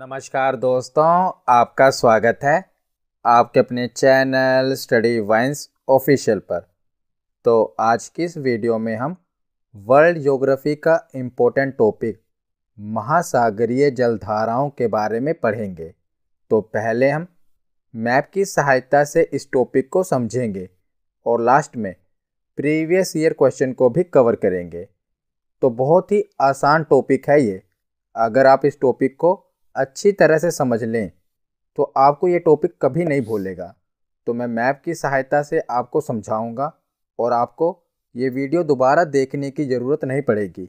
नमस्कार दोस्तों आपका स्वागत है आपके अपने चैनल स्टडी वाइंस ऑफिशियल पर तो आज की इस वीडियो में हम वर्ल्ड जोग्राफी का इम्पोर्टेंट टॉपिक महासागरीय जलधाराओं के बारे में पढ़ेंगे तो पहले हम मैप की सहायता से इस टॉपिक को समझेंगे और लास्ट में प्रीवियस ईयर क्वेश्चन को भी कवर करेंगे तो बहुत ही आसान टॉपिक है ये अगर आप इस टॉपिक को अच्छी तरह से समझ लें तो आपको ये टॉपिक कभी नहीं भूलेगा तो मैं मैप की सहायता से आपको समझाऊंगा और आपको ये वीडियो दोबारा देखने की ज़रूरत नहीं पड़ेगी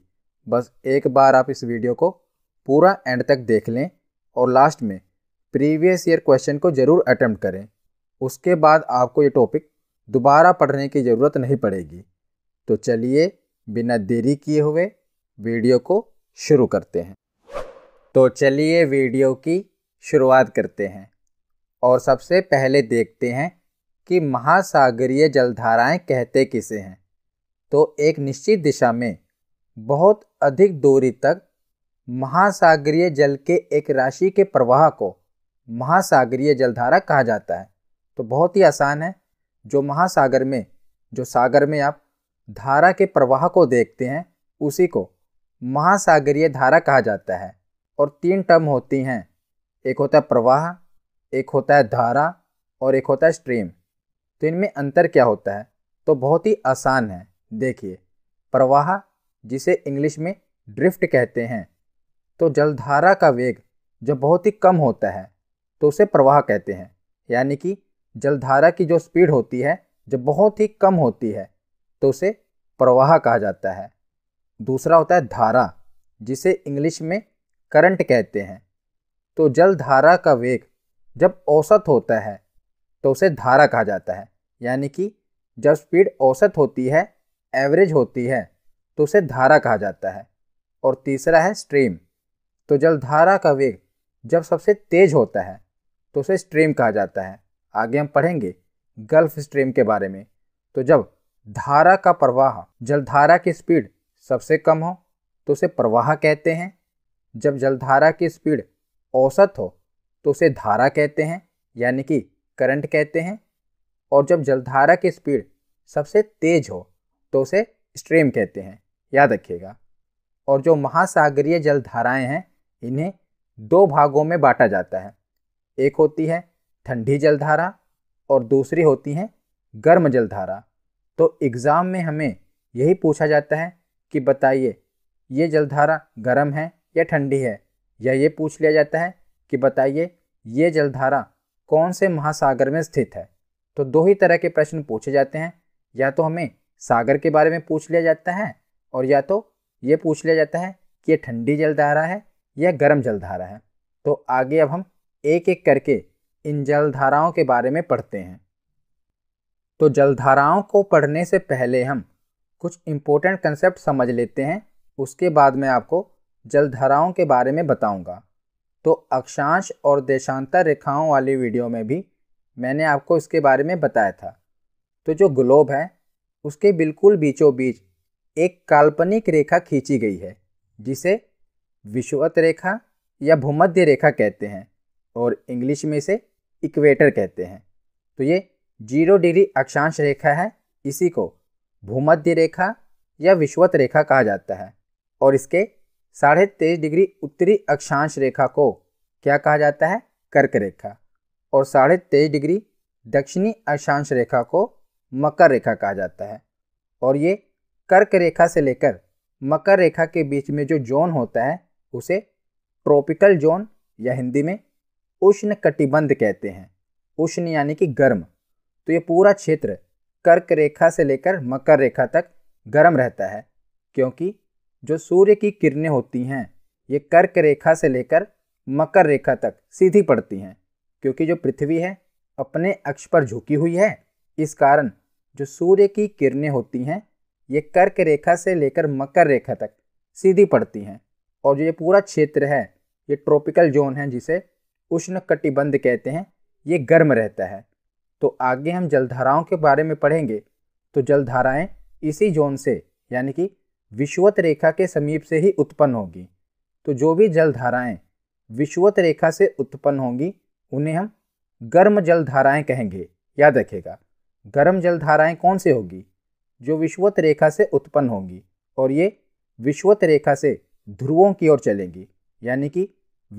बस एक बार आप इस वीडियो को पूरा एंड तक देख लें और लास्ट में प्रीवियस ईयर क्वेश्चन को ज़रूर अटैम्प्ट करें उसके बाद आपको ये टॉपिक दोबारा पढ़ने की ज़रूरत नहीं पड़ेगी तो चलिए बिना देरी किए हुए वीडियो को शुरू करते हैं तो चलिए वीडियो की शुरुआत करते हैं और सबसे पहले देखते हैं कि महासागरीय जलधाराएं कहते किसे हैं तो एक निश्चित दिशा में बहुत अधिक दूरी तक महासागरीय जल के एक राशि के प्रवाह को महासागरीय जलधारा कहा जाता है तो बहुत ही आसान है जो महासागर में जो सागर में आप धारा के प्रवाह को देखते हैं उसी को महासागरीय धारा कहा जाता है और तीन टर्म होती हैं एक होता है प्रवाह एक होता है धारा और एक होता है स्ट्रीम तो इनमें अंतर क्या होता है तो बहुत ही आसान है देखिए प्रवाह जिसे इंग्लिश में ड्रिफ्ट कहते हैं तो जलधारा का वेग जब बहुत ही कम होता है तो उसे प्रवाह कहते हैं यानी कि जलधारा की जो स्पीड होती है जब बहुत ही कम होती है तो उसे प्रवाह कहा जाता है दूसरा होता है धारा जिसे इंग्लिश में करंट कहते हैं तो जल धारा का वेग जब औसत होता है तो उसे धारा कहा जाता है यानी कि जब स्पीड औसत होती है एवरेज होती है तो उसे धारा कहा जाता है और तीसरा है स्ट्रीम तो जलधारा का वेग जब सबसे तेज होता है तो उसे स्ट्रीम कहा जाता है आगे हम पढ़ेंगे गल्फ स्ट्रीम के बारे में तो जब धारा का प्रवाह जलधारा की स्पीड सबसे कम हो तो उसे प्रवाह कहते हैं जब जलधारा की स्पीड औसत हो तो उसे धारा कहते हैं यानी कि करंट कहते हैं और जब जलधारा की स्पीड सबसे तेज हो तो उसे स्ट्रीम कहते हैं याद रखिएगा और जो महासागरीय जलधाराएं हैं इन्हें दो भागों में बांटा जाता है एक होती है ठंडी जलधारा और दूसरी होती है गर्म जलधारा तो एग्ज़ाम में हमें यही पूछा जाता है कि बताइए ये जलधारा गर्म है या ठंडी है या ये पूछ लिया जाता है कि बताइए ये जलधारा कौन से महासागर में स्थित है तो दो ही तरह के प्रश्न पूछे जाते हैं या तो हमें सागर के बारे में पूछ लिया जाता है और या तो ये पूछ लिया जाता है कि ये ठंडी जलधारा है या गर्म जलधारा है तो आगे अब हम एक एक करके इन जलधाराओं के बारे में पढ़ते हैं तो जलधाराओं को पढ़ने से पहले हम कुछ इम्पोर्टेंट कंसेप्ट समझ लेते हैं उसके बाद मैं आपको जलधाराओं के बारे में बताऊंगा। तो अक्षांश और देशांतर रेखाओं वाली वीडियो में भी मैंने आपको इसके बारे में बताया था तो जो ग्लोब है उसके बिल्कुल बीचों बीच एक काल्पनिक रेखा खींची गई है जिसे विश्वत रेखा या भूमध्य रेखा कहते हैं और इंग्लिश में इसे इक्वेटर कहते हैं तो ये जीरो डिग्री अक्षांश रेखा है इसी को भूमध्य रेखा या विश्वत रेखा कहा जाता है और इसके साढ़े तेईस डिग्री उत्तरी अक्षांश रेखा को क्या कहा जाता है कर्क रेखा और साढ़े तेईस डिग्री दक्षिणी अक्षांश रेखा को मकर रेखा कहा जाता है और ये कर्क रेखा से लेकर मकर रेखा के बीच में जो जोन होता है उसे ट्रॉपिकल जोन या हिंदी में उष्ण कटिबंध कहते हैं उष्ण यानी कि गर्म तो ये पूरा क्षेत्र कर्क रेखा से लेकर मकर रेखा तक गर्म रहता है क्योंकि जो सूर्य की किरणें होती हैं ये कर्क रेखा से लेकर मकर रेखा तक सीधी पड़ती हैं क्योंकि जो पृथ्वी है अपने अक्ष पर झुकी हुई है इस कारण जो सूर्य की किरणें होती हैं ये कर्क रेखा से लेकर मकर रेखा तक सीधी पड़ती हैं और जो ये पूरा क्षेत्र है ये ट्रॉपिकल जोन है जिसे उष्ण कटिबंध कहते हैं ये गर्म रहता है तो आगे हम जलधाराओं के बारे में पढ़ेंगे तो जलधाराएं इसी जोन से यानी कि विश्वत रेखा के समीप से ही उत्पन्न होगी तो जो भी जलधाराएं विश्वत रेखा से उत्पन्न होंगी उन्हें हम गर्म जलधाराएं कहेंगे याद रखेगा गर्म जलधाराएं कौन सी होगी जो विश्वत रेखा से उत्पन्न होंगी और ये विश्वत रेखा से ध्रुवों की ओर चलेंगी यानी कि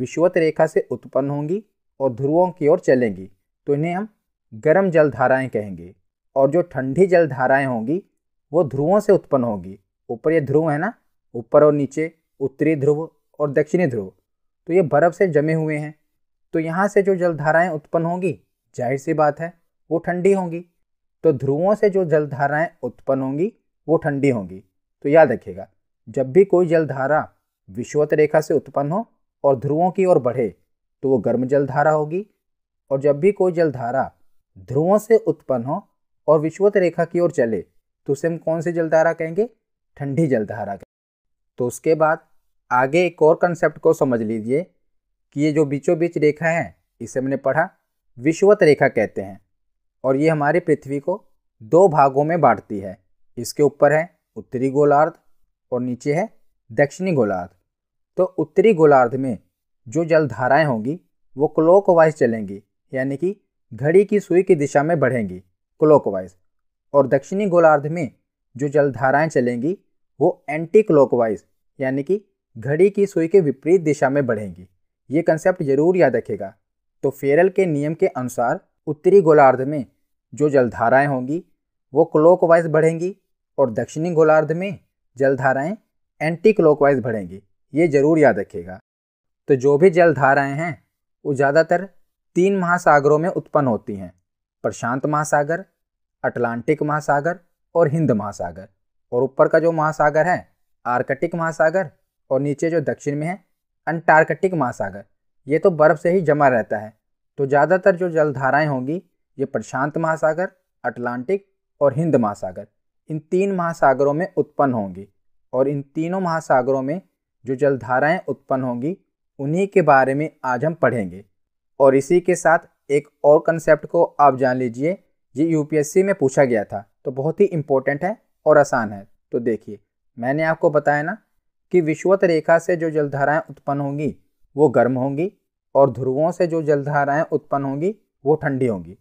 विश्वत रेखा से उत्पन्न होंगी और ध्रुवों की ओर चलेंगी तो इन्हें हम गर्म जलधाराएं कहेंगे और जो ठंडी जलधाराएं होंगी वो ध्रुवों से उत्पन्न होगी ऊपर ये ध्रुव है ना ऊपर और नीचे उत्तरी ध्रुव और दक्षिणी ध्रुव तो ये बर्फ़ से जमे हुए हैं तो यहाँ से जो जलधाराएं उत्पन्न होंगी जाहिर सी बात है वो ठंडी होंगी तो ध्रुवों से जो जलधाराएं उत्पन्न होंगी वो ठंडी होंगी तो याद रखिएगा जब भी कोई जलधारा विश्वत रेखा से उत्पन्न हो और ध्रुवों की ओर बढ़े तो वो गर्म जलधारा होगी और जब भी कोई जलधारा ध्रुवों से उत्पन्न हो और विश्वत रेखा की ओर चले तो उसे हम कौन सी जलधारा कहेंगे ठंडी जलधारा के तो उसके बाद आगे एक और कंसेप्ट को समझ लीजिए कि ये जो बीचों बीच रेखा है इसे हमने पढ़ा विश्वत रेखा कहते हैं और ये हमारी पृथ्वी को दो भागों में बांटती है इसके ऊपर है उत्तरी गोलार्ध और नीचे है दक्षिणी गोलार्ध तो उत्तरी गोलार्ध में जो जलधाराएं होंगी वो क्लोकवाइज चलेंगी यानी कि घड़ी की सुई की दिशा में बढ़ेंगी क्लोकवाइज और दक्षिणी गोलार्ध में जो जलधाराएं चलेंगी वो एंटी क्लॉकवाइज यानी कि घड़ी की सुई के विपरीत दिशा में बढ़ेंगी ये कंसेप्ट जरूर याद रखेगा तो फेरल के नियम के अनुसार उत्तरी गोलार्ध में जो जलधाराएं होंगी वो क्लॉकवाइज बढ़ेंगी और दक्षिणी गोलार्ध में जलधाराएं एंटी क्लॉकवाइज बढ़ेंगी ये जरूर याद रखेगा तो जो भी जलधाराएं हैं वो ज़्यादातर तीन महासागरों में उत्पन्न होती हैं प्रशांत महासागर अटलांटिक महासागर और हिंद महासागर और ऊपर का जो महासागर है आर्कटिक महासागर और नीचे जो दक्षिण में है अंटार्कटिक महासागर ये तो बर्फ़ से ही जमा रहता है तो ज़्यादातर जो जलधाराएँ होंगी ये प्रशांत महासागर अटलांटिक और हिंद महासागर इन तीन महासागरों में उत्पन्न होंगी और इन तीनों महासागरों में जो जलधाराएं उत्पन्न होंगी उन्हीं के बारे में आज हम पढ़ेंगे और इसी के साथ एक और कंसेप्ट को आप जान लीजिए ये यूपीएससी में पूछा गया था तो बहुत ही इम्पोर्टेंट है और आसान है तो देखिए मैंने आपको बताया ना कि विश्वत रेखा से जो जलधाराएं उत्पन्न होंगी वो गर्म होंगी और ध्रुवों से जो जलधाराएं उत्पन्न होंगी वो ठंडी होंगी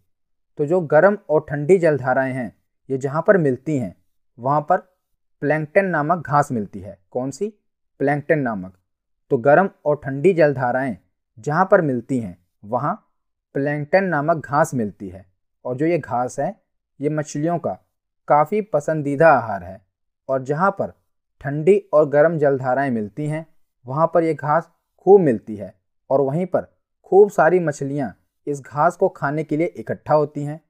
तो जो गर्म और ठंडी जलधाराएं हैं ये जहाँ पर मिलती हैं वहाँ पर प्लैंकटन नामक घास मिलती है कौन सी प्लैंकटन नामक तो गर्म और ठंडी जलधाराएं जहाँ पर मिलती हैं वहाँ प्लैंकटन नामक घास मिलती है और जो ये घास है ये मछलियों का काफ़ी पसंदीदा आहार है और जहाँ पर ठंडी और गर्म जलधाराएँ मिलती हैं वहाँ पर यह घास खूब मिलती है और वहीं पर खूब सारी मछलियाँ इस घास को खाने के लिए इकट्ठा होती हैं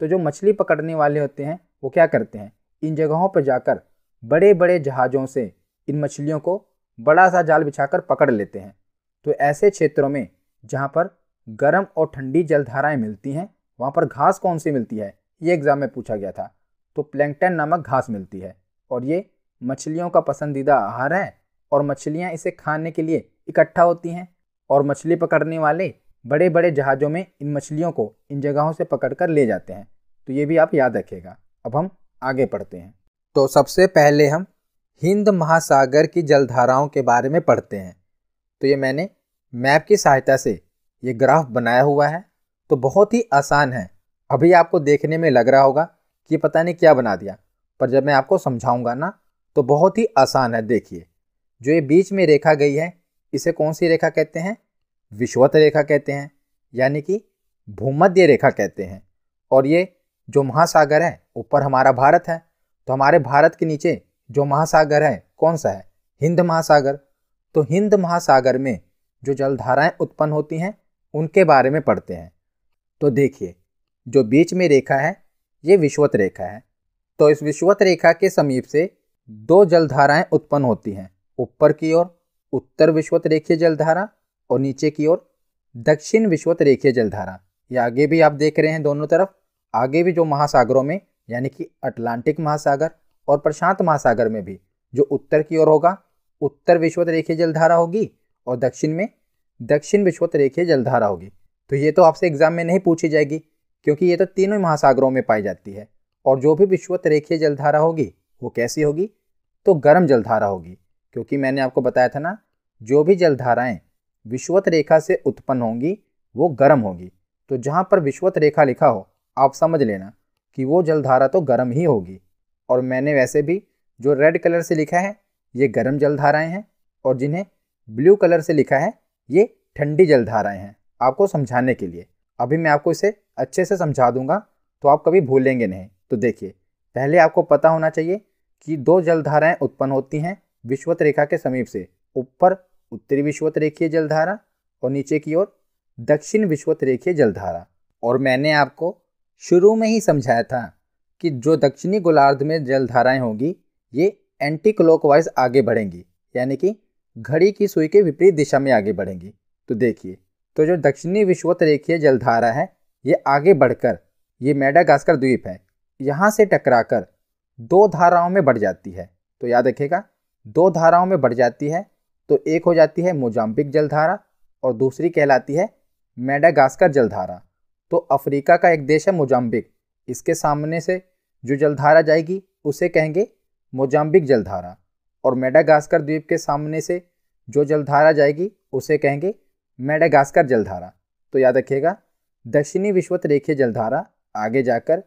तो जो मछली पकड़ने वाले होते हैं वो क्या करते हैं इन जगहों पर जाकर बड़े बड़े जहाज़ों से इन मछलियों को बड़ा सा जाल बिछाकर पकड़ लेते हैं तो ऐसे क्षेत्रों में जहाँ पर गर्म और ठंडी जलधाराएँ मिलती हैं वहाँ पर घास कौन सी मिलती है ये एग्ज़ाम में पूछा गया था तो प्लैंकटन नामक घास मिलती है और ये मछलियों का पसंदीदा आहार है और मछलियाँ इसे खाने के लिए इकट्ठा होती हैं और मछली पकड़ने वाले बड़े बड़े जहाज़ों में इन मछलियों को इन जगहों से पकड़कर ले जाते हैं तो ये भी आप याद रखेगा अब हम आगे पढ़ते हैं तो सबसे पहले हम हिंद महासागर की जलधाराओं के बारे में पढ़ते हैं तो ये मैंने मैप की सहायता से ये ग्राफ बनाया हुआ है तो बहुत ही आसान है अभी आपको देखने में लग रहा होगा कि पता नहीं क्या बना दिया पर जब मैं आपको समझाऊंगा ना तो बहुत ही आसान है देखिए जो ये बीच में रेखा गई है इसे कौन सी रेखा कहते हैं विश्वत रेखा कहते हैं यानी कि भूमध्य रेखा कहते हैं और ये जो महासागर है ऊपर हमारा भारत है तो हमारे भारत के नीचे जो महासागर है कौन सा है हिंद महासागर तो हिंद महासागर में जो जलधाराएं उत्पन्न होती हैं उनके बारे में पढ़ते हैं तो देखिए जो बीच में रेखा है ये विश्वत रेखा है तो इस विश्वत रेखा के समीप से दो जलधाराएं उत्पन्न होती हैं ऊपर की ओर उत्तर विश्वत रेखीय जलधारा और नीचे की ओर दक्षिण विश्वत रेखीय जलधारा ये आगे भी आप देख रहे हैं दोनों तरफ आगे भी जो महासागरों में यानी कि अटलांटिक महासागर और प्रशांत महासागर में भी जो उत्तर की ओर होगा उत्तर विश्वत रेखीय जलधारा होगी और दक्षिण में दक्षिण विश्वत रेखीय जलधारा होगी तो ये तो आपसे एग्जाम में नहीं पूछी जाएगी क्योंकि ये तो तीनों महासागरों में पाई जाती है और जो भी विश्वत रेखीय जलधारा होगी वो कैसी होगी तो गर्म जलधारा होगी क्योंकि मैंने आपको बताया था ना जो भी जलधाराएं विश्वत रेखा से उत्पन्न होंगी वो गर्म होगी तो जहाँ पर विश्वत रेखा लिखा हो आप समझ लेना कि वो जलधारा तो गर्म ही होगी और मैंने वैसे भी जो रेड कलर से लिखा है ये गर्म जलधाराएं हैं और जिन्हें ब्लू कलर से लिखा है ये ठंडी जलधाराएं हैं आपको समझाने के लिए अभी मैं आपको इसे अच्छे से समझा दूंगा तो आप कभी भूलेंगे नहीं तो देखिए पहले आपको पता होना चाहिए कि दो जलधाराएं उत्पन्न होती हैं विश्वत रेखा के समीप से ऊपर उत्तरी विश्वत रेखीय जलधारा और नीचे की ओर दक्षिण विश्वत रेखीय जलधारा और मैंने आपको शुरू में ही समझाया था कि जो दक्षिणी गोलार्ध में जलधाराएं होंगी ये एंटी क्लॉकवाइज आगे बढ़ेंगी यानी कि घड़ी की सुई के विपरीत दिशा में आगे बढ़ेंगी तो देखिए तो जो दक्षिणी विश्वत रेखीय जलधारा है ये आगे बढ़कर ये मेडागास्कर द्वीप है यहाँ से टकराकर दो धाराओं में बढ़ जाती है तो याद रखेगा दो धाराओं में बढ़ जाती है तो एक हो जाती है मोजाम्बिक जलधारा और दूसरी कहलाती है मेडागास्कर जलधारा तो अफ्रीका का एक देश है मोजाम्बिक इसके सामने से जो जलधारा जाएगी उसे कहेंगे मोजाम्बिक जलधारा और मेडागास्कर द्वीप के सामने से जो जलधारा जाएगी उसे कहेंगे मेडागास्कर जलधारा तो याद रखिएगा दक्षिणी विश्वत रेखीय जलधारा आगे जाकर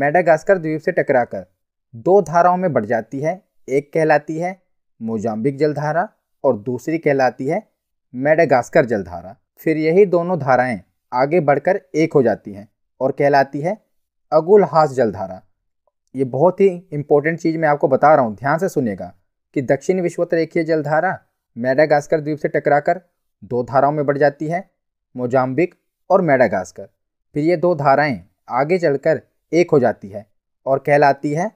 मेडागास्कर द्वीप से टकराकर दो धाराओं में बढ़ जाती है एक कहलाती है मोजाम्बिक जलधारा और दूसरी कहलाती है मेडागास्कर जलधारा फिर यही दोनों धाराएं आगे बढ़कर एक हो जाती हैं और कहलाती है अगुलहास जलधारा ये बहुत ही इंपॉर्टेंट चीज़ मैं आपको बता रहा हूँ ध्यान से सुनेगा कि दक्षिण विश्वत रेखीय जलधारा मेडागास्कर द्वीप से टकराकर दो धाराओं में बढ़ जाती है मोजाम्बिक और मेडागास्कर फिर ये दो धाराएं आगे चलकर एक हो जाती है और कहलाती है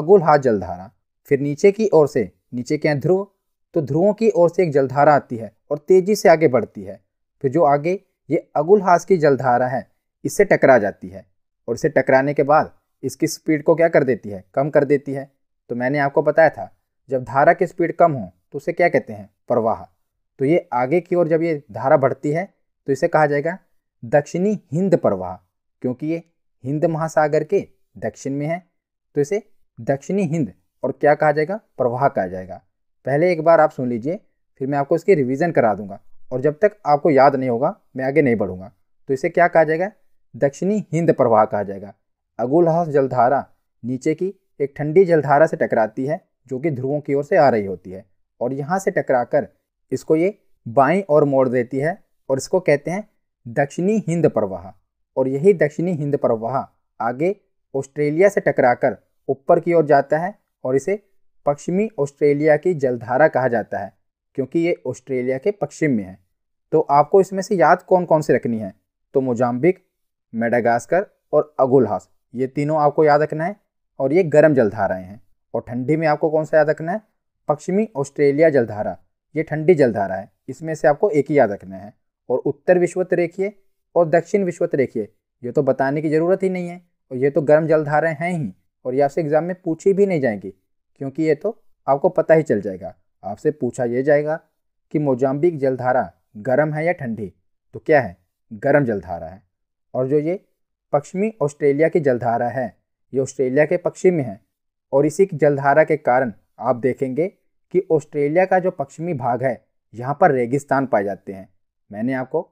अगुलहा जलधारा फिर नीचे की ओर से नीचे के हैं ध्रुव तो ध्रुवों की ओर से एक जलधारा आती है और तेज़ी से आगे बढ़ती है फिर जो आगे ये अगुलहास की जलधारा है इससे टकरा जाती है और इसे टकराने के बाद इसकी स्पीड को क्या कर देती है कम कर देती है तो मैंने आपको बताया था जब धारा की स्पीड कम हो तो उसे क्या कहते हैं प्रवाह तो ये आगे की ओर जब ये धारा बढ़ती है तो इसे कहा जाएगा दक्षिणी हिंद प्रवाह क्योंकि ये हिंद महासागर के दक्षिण में है तो इसे दक्षिणी हिंद और क्या कहा जाएगा प्रवाह कहा जाएगा पहले एक बार आप सुन लीजिए फिर मैं आपको इसकी रिवीजन करा दूंगा और जब तक आपको याद नहीं होगा मैं आगे नहीं बढ़ूंगा तो इसे क्या कहा जाएगा दक्षिणी हिंद प्रवाह कहा जाएगा अगुलहस जलधारा नीचे की एक ठंडी जलधारा से टकराती है जो कि ध्रुवों की ओर से आ रही होती है और यहाँ से टकराकर इसको ये बाई और मोड़ देती है और इसको कहते हैं दक्षिणी हिंद प्रवाह और यही दक्षिणी हिंद प्रवाह आगे ऑस्ट्रेलिया से टकराकर ऊपर की ओर जाता है और इसे पश्चिमी ऑस्ट्रेलिया की जलधारा कहा जाता है क्योंकि ये ऑस्ट्रेलिया के पश्चिम में है तो आपको इसमें से याद कौन कौन सी रखनी है तो मोजाम्बिक मेडागास्कर और अगुलहास ये तीनों आपको याद रखना है और ये गर्म जलधाराएँ हैं और ठंडी में आपको कौन सा याद रखना है पश्चिमी ऑस्ट्रेलिया जलधारा ये ठंडी जलधारा है इसमें से आपको एक ही याद रखना है और उत्तर विश्वत रेखीय और दक्षिण विश्वत रेखीय ये तो बताने की ज़रूरत ही नहीं है और ये तो गर्म जलधाराएँ हैं ही और ये आपसे एग्ज़ाम में पूछी भी नहीं जाएंगी क्योंकि ये तो आपको पता ही चल जाएगा आपसे पूछा यह जाएगा कि मोजाम्बिक जलधारा गर्म है या ठंडी तो क्या है गर्म जलधारा है और जो ये पश्चिमी ऑस्ट्रेलिया की जलधारा है ये ऑस्ट्रेलिया के पश्चिमी में है और इसी जलधारा के कारण आप देखेंगे कि ऑस्ट्रेलिया का जो पश्चिमी भाग है यहाँ पर रेगिस्तान पाए जाते हैं मैंने आपको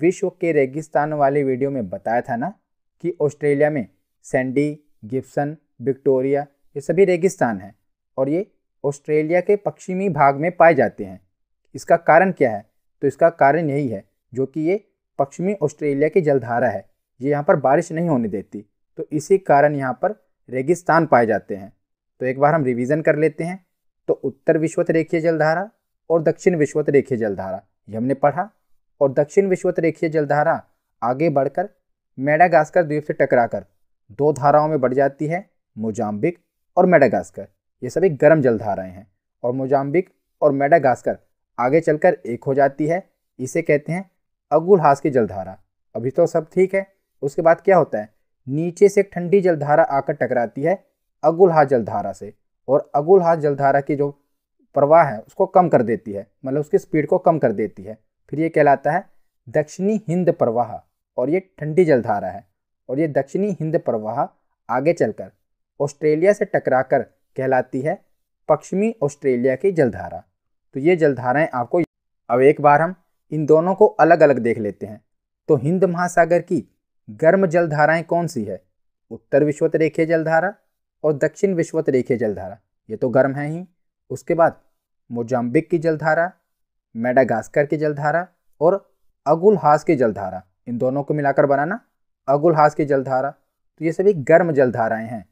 विश्व के रेगिस्तान वाले वीडियो में बताया था ना कि ऑस्ट्रेलिया में सैंडी गिप्सन विक्टोरिया ये सभी रेगिस्तान हैं और ये ऑस्ट्रेलिया के पश्चिमी भाग में पाए जाते हैं इसका कारण क्या है तो इसका कारण यही है जो कि ये पश्चिमी ऑस्ट्रेलिया की जलधारा है ये यहाँ पर बारिश नहीं होने देती तो इसी कारण यहाँ पर रेगिस्तान पाए जाते हैं तो एक बार हम रिवीजन कर लेते हैं तो उत्तर विश्वत रेखीय जलधारा और दक्षिण विश्वत रेखीय जलधारा ये हमने पढ़ा और दक्षिण विश्वत रेखीय जलधारा आगे बढ़कर मेडागास्कर द्वीप से टकराकर दो धाराओं में बढ़ जाती है मोजाम्बिक और मेडागास्कर ये सभी गर्म जलधाराएं हैं और मोजाम्बिक और मेडागास्कर आगे चलकर एक हो जाती है इसे कहते हैं अगुलहास की जलधारा अभी तो सब ठीक है उसके बाद क्या होता है नीचे से एक ठंडी जलधारा आकर टकराती है हाथ जलधारा से और हाथ जलधारा की जो प्रवाह है उसको कम कर देती है मतलब उसकी स्पीड को कम कर देती है फिर ये कहलाता है दक्षिणी हिंद प्रवाह और ये ठंडी जलधारा है और ये दक्षिणी हिंद प्रवाह आगे चलकर ऑस्ट्रेलिया से टकराकर कहलाती है पश्चिमी ऑस्ट्रेलिया की जलधारा तो ये जलधाराएं आपको अब एक बार हम इन दोनों को अलग अलग देख लेते हैं तो हिंद महासागर की गर्म जलधाराएं कौन सी है उत्तर विश्वत रेखे जलधारा और दक्षिण विश्वत रेखे जलधारा ये तो गर्म है ही उसके बाद मोजाम्बिक की जलधारा मेडागास्कर की जलधारा और अगुलहास की जलधारा इन दोनों को मिलाकर बनाना अगुलहास की जलधारा तो ये सभी गर्म जलधाराएं हैं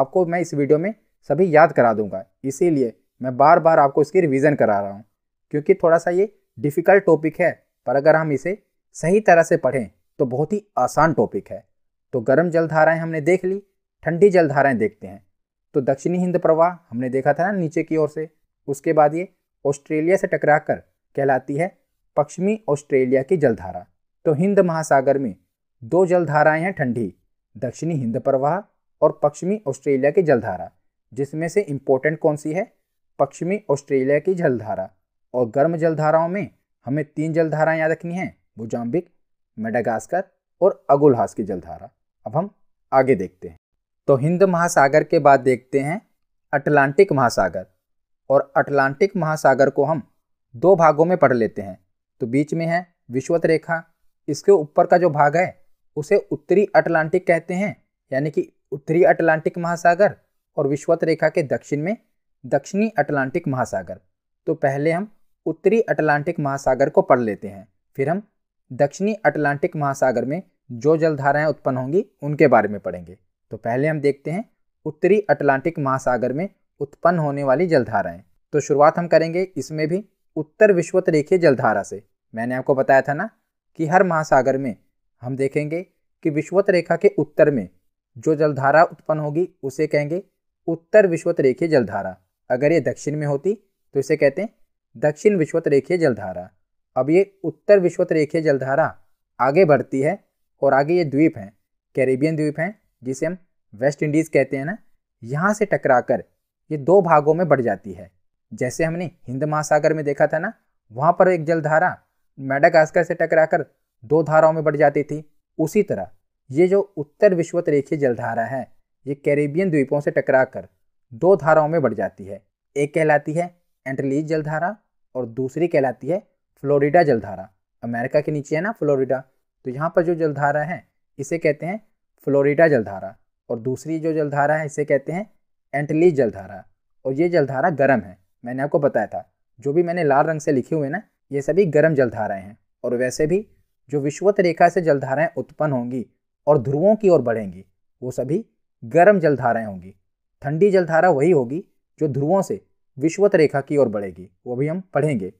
आपको मैं इस वीडियो में सभी याद करा दूंगा इसीलिए मैं बार बार आपको इसकी रिवीजन करा रहा हूँ क्योंकि थोड़ा सा ये डिफ़िकल्ट टॉपिक है पर अगर हम इसे सही तरह से पढ़ें तो बहुत ही आसान टॉपिक है तो गर्म जलधाराएँ हमने देख ली ठंडी जलधाराएँ देखते हैं तो दक्षिणी हिंद प्रवाह हमने देखा था ना नीचे की ओर से उसके बाद ये ऑस्ट्रेलिया से टकरा कर कहलाती है पश्चिमी ऑस्ट्रेलिया की जलधारा तो हिंद महासागर में दो जलधाराएं हैं ठंडी दक्षिणी हिंद प्रवाह और पश्चिमी ऑस्ट्रेलिया की जलधारा जिसमें से इम्पोर्टेंट कौन सी है पश्चिमी ऑस्ट्रेलिया की जलधारा और गर्म जलधाराओं में हमें तीन जलधाराएं याद रखनी हैं मोजाम्बिक मेडागास्कर और अगुलहास की जलधारा अब हम आगे देखते हैं तो हिंद महासागर के बाद देखते हैं अटलांटिक महासागर और अटलांटिक महासागर को हम दो भागों में पढ़ लेते हैं तो बीच में है विश्वत रेखा इसके ऊपर का जो भाग है उसे उत्तरी अटलांटिक कहते हैं यानी कि उत्तरी अटलांटिक महासागर और विश्वत रेखा के दक्षिण में दक्षिणी अटलांटिक महासागर तो पहले हम उत्तरी अटलांटिक महासागर को पढ़ लेते हैं फिर हम दक्षिणी अटलांटिक महासागर में जो जलधाराएं उत्पन्न होंगी उनके बारे में पढ़ेंगे तो पहले हम देखते हैं उत्तरी अटलांटिक महासागर में उत्पन्न होने वाली जलधाराएं तो शुरुआत हम करेंगे इसमें भी उत्तर विश्वत रेखीय जलधारा से मैंने आपको बताया था ना कि हर महासागर में हम देखेंगे कि विश्वत रेखा के उत्तर में जो जलधारा उत्पन्न होगी उसे कहेंगे उत्तर विश्वत रेखीय जलधारा अगर ये दक्षिण में होती तो इसे कहते हैं दक्षिण विश्वत रेखीय जलधारा अब ये उत्तर विश्वत रेखीय जलधारा आगे बढ़ती है और आगे ये द्वीप हैं कैरेबियन द्वीप हैं जिसे हम वेस्ट इंडीज़ कहते हैं ना यहाँ से टकराकर ये दो भागों में बढ़ जाती है जैसे हमने हिंद महासागर में देखा था ना वहाँ पर एक जलधारा मेडागास्कर से टकराकर दो धाराओं में बढ़ जाती थी उसी तरह ये जो उत्तर विश्वत रेखीय जलधारा है ये कैरेबियन द्वीपों से टकराकर दो धाराओं में बढ़ जाती है एक कहलाती है एंटलीज जलधारा और दूसरी कहलाती है फ्लोरिडा जलधारा अमेरिका के नीचे है ना फ्लोरिडा तो यहाँ पर जो जलधारा है इसे कहते हैं फ्लोरिडा जलधारा और दूसरी जो जलधारा है इसे कहते हैं एंटलीज जलधारा और ये जलधारा गर्म है मैंने आपको बताया था जो भी मैंने लाल रंग से लिखे हुए ना ये सभी गर्म जलधाराएं हैं और वैसे भी जो विश्वत रेखा से जलधाराएं उत्पन्न होंगी और ध्रुवों की ओर बढ़ेंगी वो सभी गर्म जलधाराएं होंगी ठंडी जलधारा वही होगी जो ध्रुवों से विश्वत रेखा की ओर बढ़ेगी वो भी हम पढ़ेंगे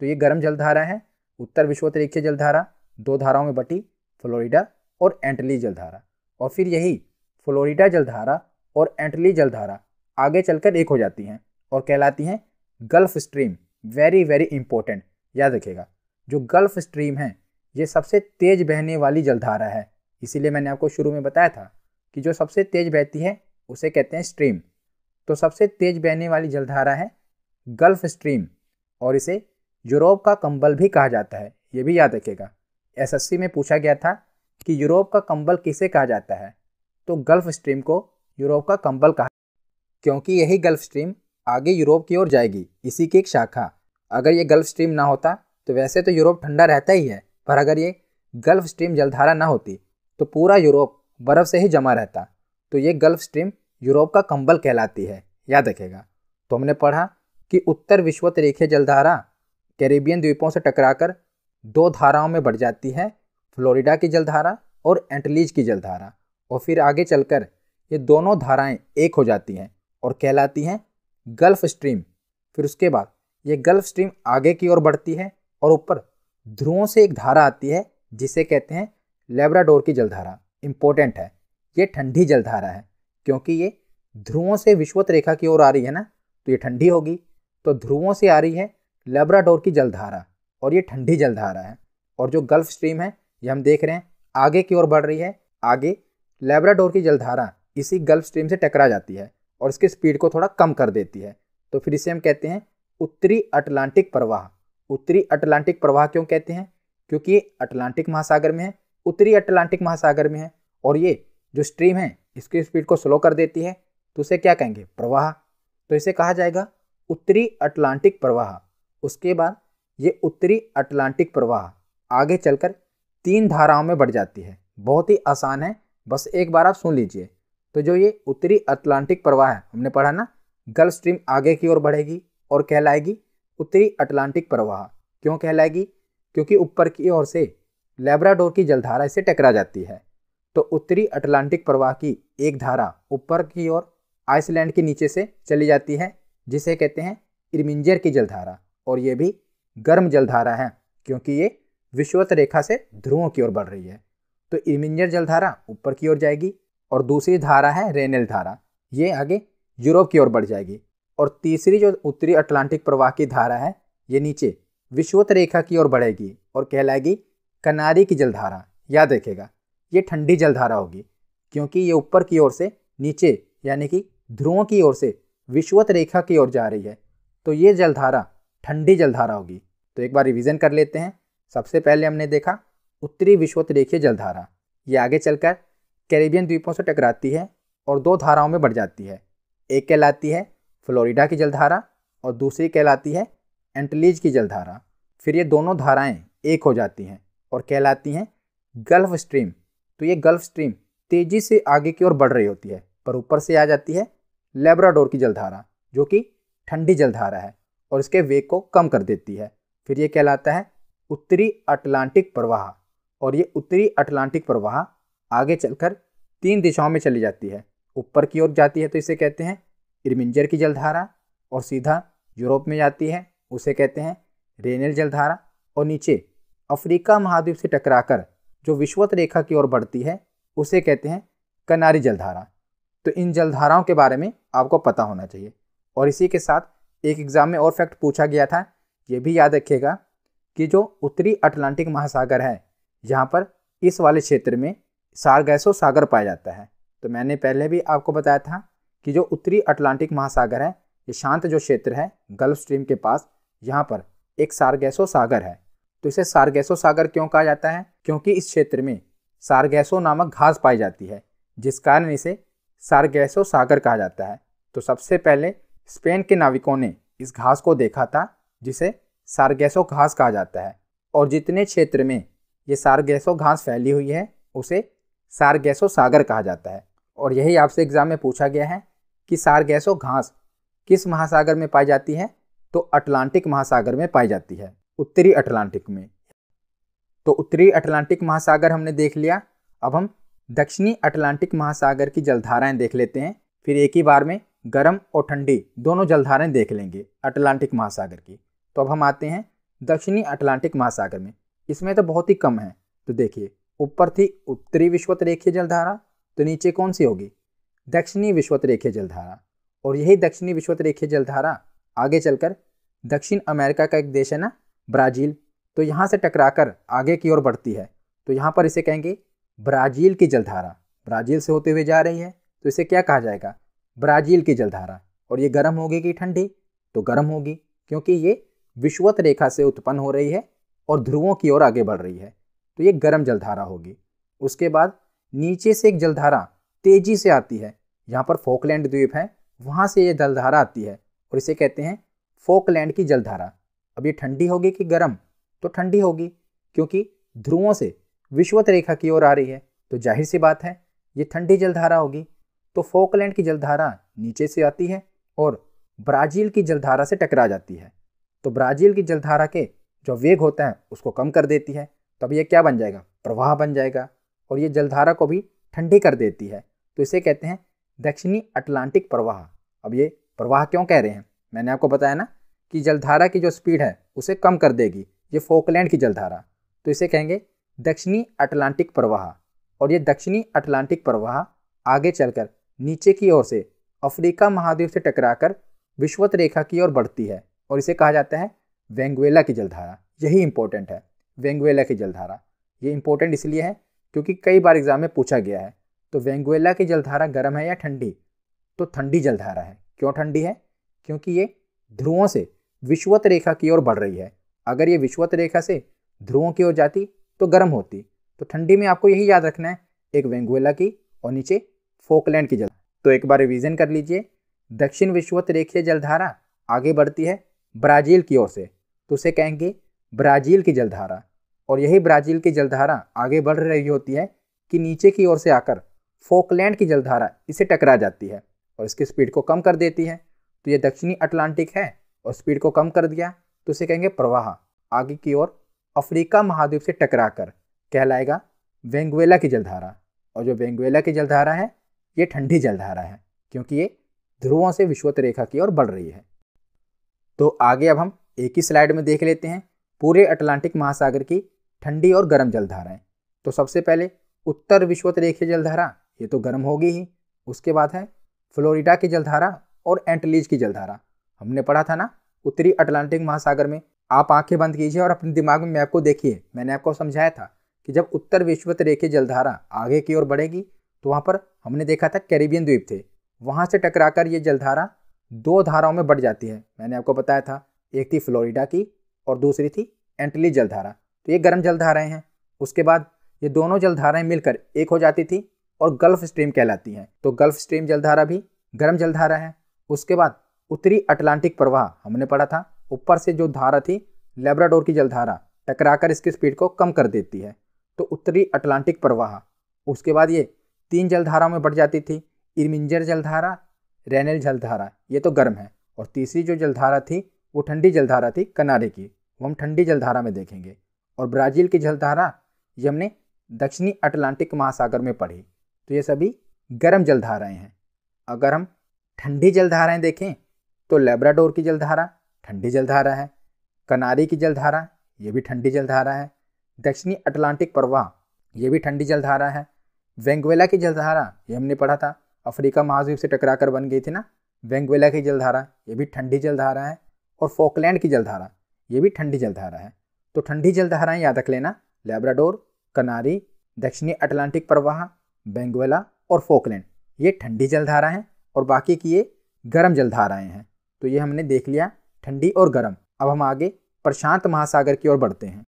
तो ये गर्म जलधारा है उत्तर विश्वत रेखीय जलधारा दो धाराओं में बटी फ्लोरिडा और एंटली जलधारा और फिर यही फ्लोरिडा जलधारा और एंटली जलधारा आगे चलकर एक हो जाती हैं और कहलाती हैं gulf stream very very important याद रखिएगा जो गल्फ स्ट्रीम है ये सबसे तेज बहने वाली जलधारा है इसीलिए मैंने आपको शुरू में बताया था कि जो सबसे तेज बहती है उसे कहते हैं स्ट्रीम तो सबसे तेज बहने वाली जलधारा है गल्फ स्ट्रीम और इसे यूरोप का कंबल भी कहा जाता है ये भी याद रखेगा एसएससी में पूछा गया था कि यूरोप का कंबल किसे कहा जाता है तो गल्फ स्ट्रीम को यूरोप का कंबल कहा क्योंकि यही गल्फ स्ट्रीम आगे यूरोप की ओर जाएगी इसी की एक शाखा अगर ये गल्फ स्ट्रीम ना होता तो वैसे तो यूरोप ठंडा रहता ही है पर अगर ये गल्फ स्ट्रीम जलधारा ना होती तो पूरा यूरोप बर्फ़ से ही जमा रहता तो ये गल्फ स्ट्रीम यूरोप का कंबल कहलाती है याद रखेगा तो हमने पढ़ा कि उत्तर विश्वत तरीके जलधारा कैरेबियन द्वीपों से टकराकर दो धाराओं में बढ़ जाती है फ्लोरिडा की जलधारा और एंटलीज की जलधारा और फिर आगे चलकर ये दोनों धाराएं एक हो जाती हैं और कहलाती हैं गल्फ स्ट्रीम फिर उसके बाद ये गल्फ स्ट्रीम आगे की ओर बढ़ती है और ऊपर ध्रुवों से एक धारा आती है जिसे कहते हैं लेब्राडोर की जलधारा इम्पोर्टेंट है ये ठंडी जलधारा है क्योंकि ये ध्रुवों से विश्वत रेखा की ओर आ रही है ना तो ये ठंडी होगी तो ध्रुवों से आ रही है लेब्राडोर की जलधारा और ये ठंडी जलधारा है और जो गल्फ स्ट्रीम है ये हम देख रहे हैं आगे की ओर बढ़ रही है आगे लेब्राडोर की जलधारा इसी गल्फ स्ट्रीम से टकरा जाती है और इसके स्पीड को थोड़ा कम कर देती है तो फिर इसे हम कहते हैं उत्तरी अटलांटिक प्रवाह उत्तरी अटलांटिक प्रवाह क्यों कहते हैं क्योंकि ये अटलांटिक महासागर में है उत्तरी अटलांटिक महासागर में है और ये जो स्ट्रीम है इसकी स्पीड को स्लो कर देती है तो उसे क्या कहेंगे प्रवाह तो इसे कहा जाएगा उत्तरी अटलांटिक प्रवाह उसके बाद ये उत्तरी अटलांटिक प्रवाह आगे चलकर तीन धाराओं में बढ़ जाती है बहुत ही आसान है बस एक बार आप सुन लीजिए तो जो ये उत्तरी अटलांटिक प्रवाह है हमने पढ़ा ना गल्फ स्ट्रीम आगे की ओर बढ़ेगी और कहलाएगी उत्तरी अटलांटिक प्रवाह क्यों कहलाएगी क्योंकि ऊपर की ओर से लेब्राडोर की जलधारा इसे टकरा जाती है तो उत्तरी अटलांटिक प्रवाह की एक धारा ऊपर की ओर आइसलैंड के नीचे से चली जाती है जिसे कहते हैं इरमिंजर की जलधारा और ये भी गर्म जलधारा है क्योंकि ये विश्वत रेखा से ध्रुवों की ओर बढ़ रही है तो इरमिंजर जलधारा ऊपर की ओर जाएगी और दूसरी धारा है रेनेल धारा ये आगे यूरोप की ओर बढ़ जाएगी और तीसरी जो उत्तरी अटलांटिक प्रवाह की धारा है ये नीचे विश्वत रेखा की ओर बढ़ेगी और कहलाएगी कनारी की जलधारा याद रखेगा ये ठंडी जलधारा होगी क्योंकि ये ऊपर की ओर से नीचे यानी कि ध्रुवों की ओर से विश्वत रेखा की ओर जा रही है तो ये जलधारा ठंडी जलधारा होगी तो एक बार रिवीजन कर लेते हैं सबसे पहले हमने देखा उत्तरी विश्वत रेखीय जलधारा ये आगे चलकर कैरेबियन द्वीपों से टकराती है और दो धाराओं में बढ़ जाती है एक कहलाती है फ्लोरिडा की जलधारा और दूसरी कहलाती है एंटलीज की जलधारा फिर ये दोनों धाराएं एक हो जाती हैं और कहलाती हैं गल्फ स्ट्रीम तो ये गल्फ स्ट्रीम तेज़ी से आगे की ओर बढ़ रही होती है पर ऊपर से आ जाती है लेब्राडोर की जलधारा जो कि ठंडी जलधारा है और इसके वेग को कम कर देती है फिर ये कहलाता है उत्तरी अटलांटिक प्रवाह और ये उत्तरी अटलांटिक प्रवाह आगे चलकर तीन दिशाओं में चली जाती है ऊपर की ओर जाती है तो इसे कहते हैं इरमिंजर की जलधारा और सीधा यूरोप में जाती है उसे कहते हैं रेनेल जलधारा और नीचे अफ्रीका महाद्वीप से टकराकर जो विश्वत रेखा की ओर बढ़ती है उसे कहते हैं कनारी जलधारा तो इन जलधाराओं के बारे में आपको पता होना चाहिए और इसी के साथ एक एग्ज़ाम में और फैक्ट पूछा गया था ये भी याद रखिएगा कि जो उत्तरी अटलांटिक महासागर है यहाँ पर इस वाले क्षेत्र में सारगैसो सागर पाया जाता है तो मैंने पहले भी आपको बताया था कि जो उत्तरी अटलांटिक महासागर है ये शांत जो क्षेत्र है गल्फ स्ट्रीम के पास यहाँ पर एक सारगैसो सागर है तो इसे सारगैसो सागर क्यों कहा जाता है क्योंकि इस क्षेत्र में सारगैसो नामक घास पाई जाती है जिस कारण इसे सारगैसो सागर कहा जाता है तो सबसे पहले स्पेन के नाविकों ने इस घास को देखा था जिसे सारगैसो घास कहा जाता है और जितने क्षेत्र में ये सारगैसो घास फैली हुई है उसे सारगैसो सागर कहा जाता है और यही आपसे एग्जाम में पूछा गया है कि सारगैसो घास किस महासागर में पाई जाती है तो अटलांटिक महासागर में पाई जाती है उत्तरी अटलांटिक में तो उत्तरी अटलांटिक महासागर हमने देख लिया अब हम दक्षिणी अटलांटिक महासागर की जलधाराएं देख लेते हैं फिर एक ही बार में गर्म और ठंडी दोनों जलधाराएं देख लेंगे अटलांटिक महासागर की तो अब हम आते हैं दक्षिणी अटलांटिक महासागर में इसमें तो बहुत ही कम है तो देखिए ऊपर थी उत्तरी विश्वत रेखीय जलधारा तो नीचे कौन सी होगी दक्षिणी विश्वत रेखीय जलधारा और यही दक्षिणी विश्वत रेखीय जलधारा आगे चलकर दक्षिण अमेरिका का एक देश है ना ब्राज़ील तो यहाँ से टकराकर आगे की ओर बढ़ती है तो यहाँ पर इसे कहेंगे ब्राज़ील की जलधारा ब्राज़ील से होते हुए जा रही है तो इसे क्या कहा जाएगा ब्राज़ील की जलधारा और ये गर्म होगी कि ठंडी तो गर्म होगी क्योंकि ये विश्वत रेखा से उत्पन्न हो रही है और ध्रुवों की ओर आगे बढ़ रही है तो ये गर्म जलधारा होगी उसके बाद नीचे से एक जलधारा तेजी से आती है यहाँ पर फोकलैंड द्वीप है वहाँ से ये जलधारा आती है और इसे कहते हैं फोकलैंड की जलधारा अब ये ठंडी होगी कि गर्म तो ठंडी होगी क्योंकि ध्रुवों से विश्वत रेखा की ओर आ रही है तो जाहिर सी बात है ये ठंडी जलधारा होगी तो फोकलैंड की जलधारा नीचे से आती है और ब्राज़ील की जलधारा से टकरा जाती है तो ब्राज़ील की जलधारा के जो वेग होता है उसको कम कर देती है तब ये क्या बन जाएगा प्रवाह बन जाएगा और ये जलधारा को भी ठंडी कर देती है तो इसे कहते हैं दक्षिणी अटलांटिक प्रवाह अब ये प्रवाह क्यों कह रहे हैं मैंने आपको बताया ना कि जलधारा की जो स्पीड है उसे कम कर देगी ये फोकलैंड की जलधारा तो इसे कहेंगे दक्षिणी अटलांटिक प्रवाह और ये दक्षिणी अटलांटिक प्रवाह आगे चलकर नीचे की ओर से अफ्रीका महाद्वीप से टकराकर विश्वत रेखा की ओर बढ़ती है और इसे कहा जाता है वेंगुएला की जलधारा यही इंपॉर्टेंट है वेंगुएला की जलधारा ये इंपॉर्टेंट इसलिए है क्योंकि कई बार एग्जाम में पूछा गया है तो वेंगुएला की जलधारा गर्म है या ठंडी तो ठंडी जलधारा है क्यों ठंडी है क्योंकि ये ध्रुवों से विश्वत रेखा की ओर बढ़ रही है अगर ये विश्वत रेखा से ध्रुवों की ओर जाती तो गर्म होती तो ठंडी में आपको यही याद रखना है एक वेंगुएला की और नीचे फोकलैंड की जल तो एक बार रिविजन कर लीजिए दक्षिण विश्वत रेखीय जलधारा आगे बढ़ती है ब्राज़ील की ओर से तो उसे कहेंगे ब्राज़ील की जलधारा और यही ब्राज़ील की जलधारा आगे बढ़ रही होती है कि नीचे की ओर से आकर फोकलैंड की जलधारा इसे टकरा जाती है और इसकी स्पीड को कम कर देती है तो ये दक्षिणी अटलांटिक है और स्पीड को कम कर दिया तो इसे कहेंगे प्रवाह आगे की ओर अफ्रीका महाद्वीप से टकरा कर कहलाएगा वेंगुएला की जलधारा और जो वेंगुएला की जलधारा है ये ठंडी जलधारा है क्योंकि ये ध्रुवों से विश्वत रेखा की ओर बढ़ रही है तो आगे अब हम एक ही स्लाइड में देख लेते हैं पूरे अटलांटिक महासागर की ठंडी और गर्म जलधाराएं तो सबसे पहले उत्तर विश्वत रेखीय जलधारा ये तो गर्म होगी ही उसके बाद है फ्लोरिडा की जलधारा और एंटलीज की जलधारा हमने पढ़ा था ना उत्तरी अटलांटिक महासागर में आप आंखें बंद कीजिए और अपने दिमाग में मैप को देखिए मैंने आपको समझाया था कि जब उत्तर विश्वत रेखीय जलधारा आगे की ओर बढ़ेगी तो वहाँ पर हमने देखा था कैरिबियन द्वीप थे वहाँ से टकराकर ये जलधारा दो धाराओं में बढ़ जाती है मैंने आपको बताया था एक थी फ्लोरिडा की और दूसरी थी एंटली जलधारा तो ये गर्म जलधाराएँ हैं उसके बाद ये दोनों जलधाराएं मिलकर एक हो जाती थी और गल्फ स्ट्रीम कहलाती हैं तो गल्फ स्ट्रीम जलधारा भी गर्म जलधारा है उसके बाद उत्तरी अटलांटिक प्रवाह हमने पढ़ा था ऊपर से जो धारा थी लेब्राडोर की जलधारा टकराकर इसकी स्पीड को कम कर देती है तो उत्तरी अटलांटिक प्रवाह उसके बाद ये तीन जलधाराओं में बढ़ जाती थी इर्मिंजर जलधारा रेनेल जलधारा ये तो गर्म है और तीसरी जो जलधारा थी वो ठंडी जलधारा थी कनारे की वो हम ठंडी जलधारा में देखेंगे और ब्राज़ील की जलधारा ये हमने दक्षिणी अटलांटिक महासागर में पढ़ी तो ये सभी गर्म जलधाराएँ हैं अगर हम ठंडी जलधाराएँ देखें तो लेब्राडोर की जलधारा ठंडी जलधारा है कनारी की जलधारा ये भी ठंडी जलधारा है दक्षिणी अटलांटिक प्रवाह ये भी ठंडी जलधारा है वेंगवेला की जलधारा ये हमने पढ़ा था अफ्रीका महाद्वीप से टकरा कर बन गई थी ना वेंगवेला की जलधारा ये भी ठंडी जलधारा है और फोकलैंड की जलधारा ये भी ठंडी जलधारा है तो ठंडी जलधाराएँ याद रख लेना लेब्राडोर कनारी दक्षिणी अटलांटिक प्रवाह बेंगुएला और फोकलैंड ये ठंडी जलधारा हैं और बाकी की ये गर्म जलधाराएँ हैं तो ये हमने देख लिया ठंडी और गर्म अब हम आगे प्रशांत महासागर की ओर बढ़ते हैं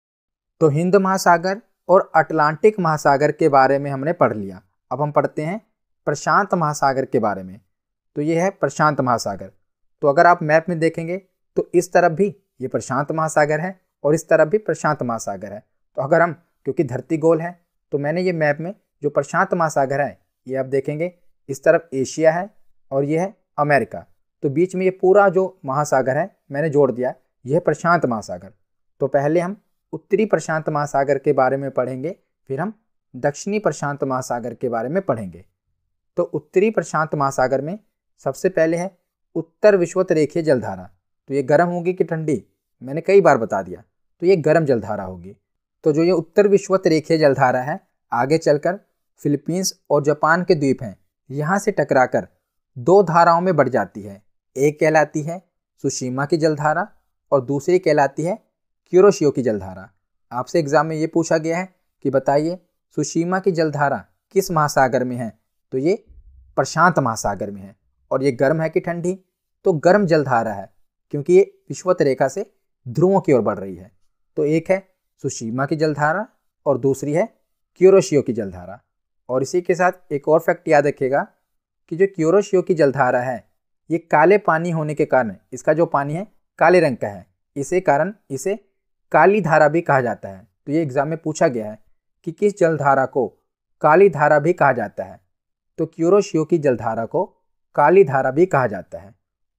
तो हिंद महासागर और अटलांटिक महासागर के बारे में हमने पढ़ लिया अब हम पढ़ते हैं प्रशांत महासागर के बारे में तो ये है प्रशांत महासागर तो अगर आप मैप में देखेंगे तो इस तरफ भी ये प्रशांत महासागर है और इस तरफ भी प्रशांत महासागर है तो अगर हम क्योंकि धरती गोल है तो मैंने ये मैप में जो प्रशांत महासागर है ये आप देखेंगे इस तरफ एशिया है और ये है अमेरिका तो बीच में ये पूरा जो महासागर है मैंने जोड़ दिया यह प्रशांत महासागर तो पहले हम उत्तरी प्रशांत महासागर के बारे में पढ़ेंगे फिर हम दक्षिणी प्रशांत महासागर के बारे में पढ़ेंगे तो उत्तरी प्रशांत महासागर में सबसे पहले है उत्तर विश्वत रेखीय जलधारा तो ये गर्म होगी कि ठंडी मैंने कई बार बता दिया तो ये गर्म जलधारा होगी तो जो ये उत्तर विश्वत रेखीय जलधारा है आगे चलकर फिलीपींस और जापान के द्वीप हैं यहाँ से टकराकर दो धाराओं में बढ़ जाती है एक कहलाती है सुशीमा की जलधारा और दूसरी कहलाती है क्यूरोशियो की जलधारा आपसे एग्ज़ाम में ये पूछा गया है कि बताइए सुशीमा की जलधारा किस महासागर में है तो ये प्रशांत महासागर में है और ये गर्म है कि ठंडी तो गर्म जलधारा है क्योंकि ये विश्वत रेखा से ध्रुवों की ओर बढ़ रही है तो एक है सुशीमा की जलधारा और दूसरी है क्योरोशियो की जलधारा और इसी के साथ एक और फैक्ट याद रखिएगा कि जो क्योरोशियो की जलधारा है ये काले पानी होने के कारण इसका जो पानी है काले रंग का है इसे कारण इसे काली धारा भी कहा जाता है तो ये एग्ज़ाम में पूछा गया है कि किस जलधारा को काली धारा भी कहा जाता है तो क्यूरोशियो की जलधारा को काली धारा भी कहा जाता है